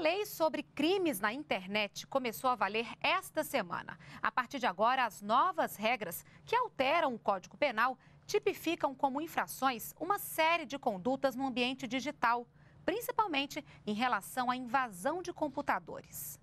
A lei sobre crimes na internet começou a valer esta semana. A partir de agora, as novas regras que alteram o Código Penal tipificam como infrações uma série de condutas no ambiente digital, principalmente em relação à invasão de computadores.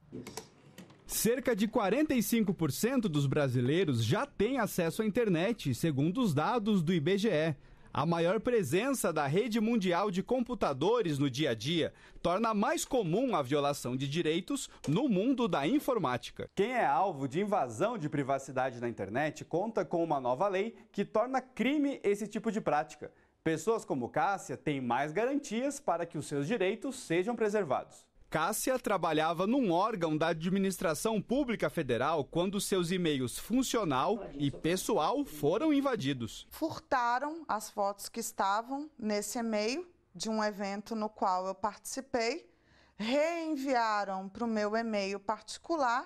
Cerca de 45% dos brasileiros já têm acesso à internet, segundo os dados do IBGE. A maior presença da rede mundial de computadores no dia a dia torna mais comum a violação de direitos no mundo da informática. Quem é alvo de invasão de privacidade na internet conta com uma nova lei que torna crime esse tipo de prática. Pessoas como Cássia têm mais garantias para que os seus direitos sejam preservados. Cássia trabalhava num órgão da administração pública federal quando seus e-mails funcional e pessoal foram invadidos. Furtaram as fotos que estavam nesse e-mail de um evento no qual eu participei, reenviaram para o meu e-mail particular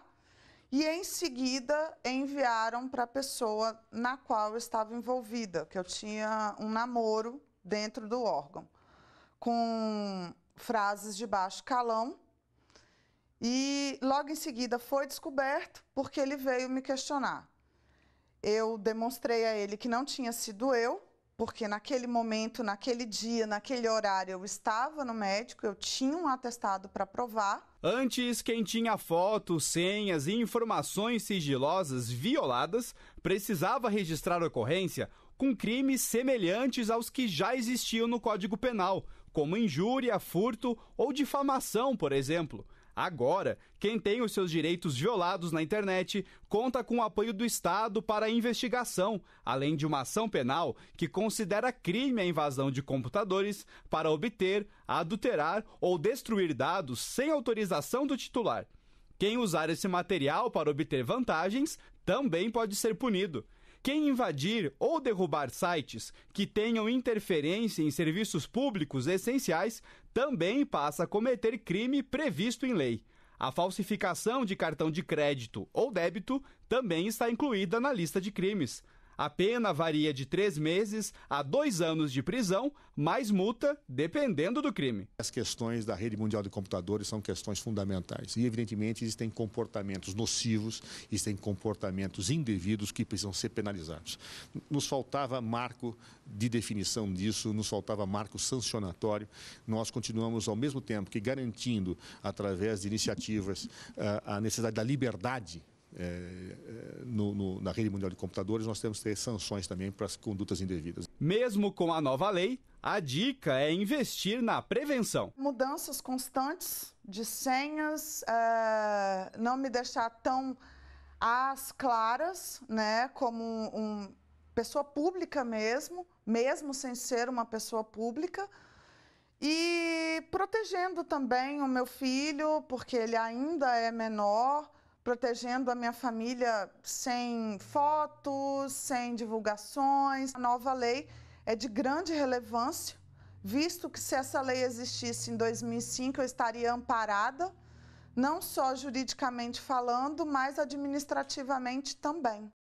e em seguida enviaram para a pessoa na qual eu estava envolvida, que eu tinha um namoro dentro do órgão, com frases de baixo calão. E logo em seguida foi descoberto porque ele veio me questionar. Eu demonstrei a ele que não tinha sido eu, porque naquele momento, naquele dia, naquele horário, eu estava no médico, eu tinha um atestado para provar. Antes, quem tinha fotos, senhas e informações sigilosas violadas precisava registrar ocorrência com crimes semelhantes aos que já existiam no Código Penal, como injúria, furto ou difamação, por exemplo. Agora, quem tem os seus direitos violados na internet conta com o apoio do Estado para a investigação, além de uma ação penal que considera crime a invasão de computadores para obter, adulterar ou destruir dados sem autorização do titular. Quem usar esse material para obter vantagens também pode ser punido. Quem invadir ou derrubar sites que tenham interferência em serviços públicos essenciais também passa a cometer crime previsto em lei. A falsificação de cartão de crédito ou débito também está incluída na lista de crimes. A pena varia de três meses a dois anos de prisão, mais multa, dependendo do crime. As questões da rede mundial de computadores são questões fundamentais. E, evidentemente, existem comportamentos nocivos, existem comportamentos indevidos que precisam ser penalizados. Nos faltava marco de definição disso, nos faltava marco sancionatório. Nós continuamos, ao mesmo tempo que garantindo, através de iniciativas, eh, a necessidade da liberdade é, é, no, no, na rede mundial de computadores, nós temos que ter sanções também para as condutas indevidas. Mesmo com a nova lei, a dica é investir na prevenção. Mudanças constantes de senhas, é, não me deixar tão às claras, né, como um, um, pessoa pública mesmo, mesmo sem ser uma pessoa pública. E protegendo também o meu filho, porque ele ainda é menor protegendo a minha família sem fotos, sem divulgações. A nova lei é de grande relevância, visto que se essa lei existisse em 2005, eu estaria amparada, não só juridicamente falando, mas administrativamente também.